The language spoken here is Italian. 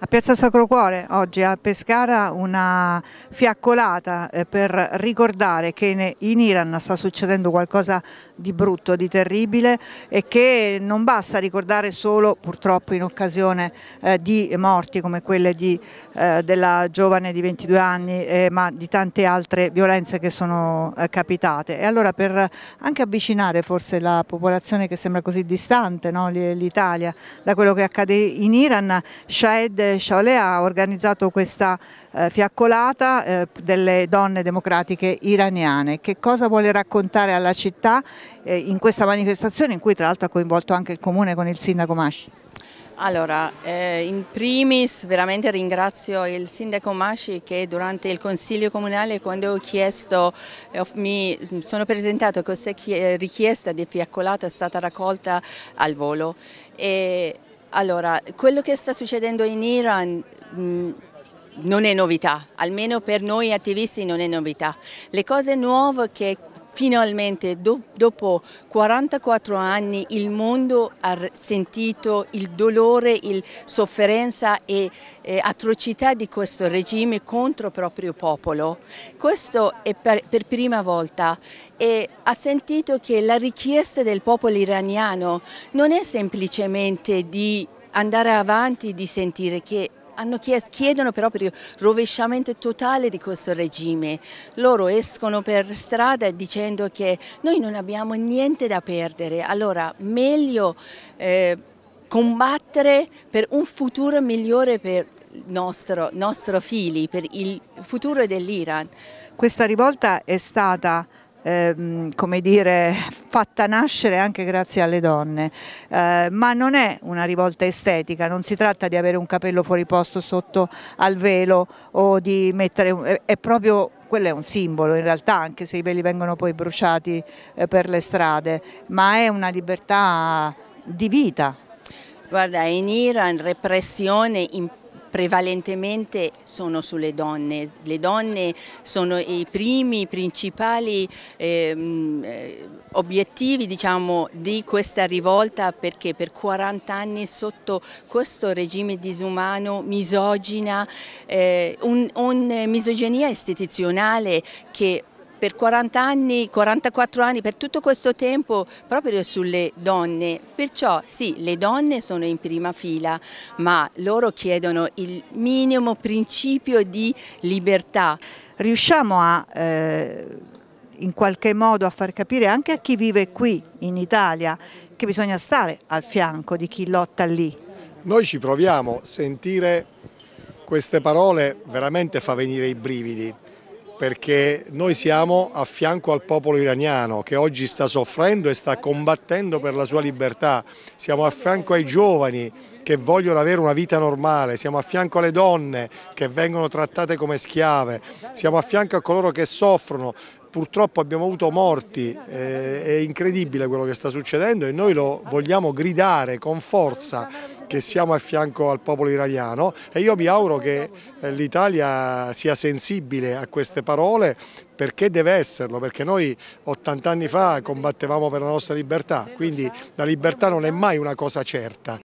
A Piazza Sacro Cuore oggi a Pescara una fiaccolata eh, per ricordare che in Iran sta succedendo qualcosa di brutto, di terribile e che non basta ricordare solo purtroppo in occasione eh, di morti come quelle di, eh, della giovane di 22 anni ma di tante altre violenze che sono capitate. E allora per anche avvicinare forse la popolazione che sembra così distante, no? l'Italia, da quello che accade in Iran, Shahed eh, Sciaolè ha organizzato questa eh, fiaccolata eh, delle donne democratiche iraniane. Che cosa vuole raccontare alla città eh, in questa manifestazione in cui tra l'altro ha coinvolto anche il comune con il sindaco Masci? Allora, eh, in primis veramente ringrazio il sindaco Masci che durante il consiglio comunale quando ho chiesto, eh, mi sono presentato questa richiesta di fiaccolata è stata raccolta al volo e allora, quello che sta succedendo in Iran mm, non è novità, almeno per noi attivisti non è novità. Le cose nuove che Finalmente, do, dopo 44 anni, il mondo ha sentito il dolore, la sofferenza e eh, atrocità di questo regime contro il proprio popolo. Questo è per, per prima volta e ha sentito che la richiesta del popolo iraniano non è semplicemente di andare avanti, di sentire che Chiesto, chiedono però per il rovesciamento totale di questo regime. Loro escono per strada dicendo che noi non abbiamo niente da perdere, allora meglio eh, combattere per un futuro migliore per i nostro, nostro figli, per il futuro dell'Iran. Questa rivolta è stata ehm, come dire, fatta nascere anche grazie alle donne, eh, ma non è una rivolta estetica, non si tratta di avere un capello fuori posto sotto al velo o di mettere, è proprio quello è un simbolo in realtà, anche se i veli vengono poi bruciati eh, per le strade, ma è una libertà di vita. Guarda, in Iran repressione in prevalentemente sono sulle donne. Le donne sono i primi, i principali ehm, eh, obiettivi diciamo, di questa rivolta perché per 40 anni sotto questo regime disumano, misogina, eh, un, un misogenia istituzionale che per 40 anni, 44 anni, per tutto questo tempo proprio sulle donne. Perciò sì, le donne sono in prima fila, ma loro chiedono il minimo principio di libertà. Riusciamo a... Eh in qualche modo a far capire anche a chi vive qui in Italia che bisogna stare al fianco di chi lotta lì. Noi ci proviamo, sentire queste parole veramente fa venire i brividi perché noi siamo a fianco al popolo iraniano che oggi sta soffrendo e sta combattendo per la sua libertà, siamo a fianco ai giovani che vogliono avere una vita normale, siamo a fianco alle donne che vengono trattate come schiave, siamo a fianco a coloro che soffrono, purtroppo abbiamo avuto morti, eh, è incredibile quello che sta succedendo e noi lo vogliamo gridare con forza che siamo a fianco al popolo iraniano e io mi auguro che eh, l'Italia sia sensibile a queste parole perché deve esserlo, perché noi 80 anni fa combattevamo per la nostra libertà, quindi la libertà non è mai una cosa certa.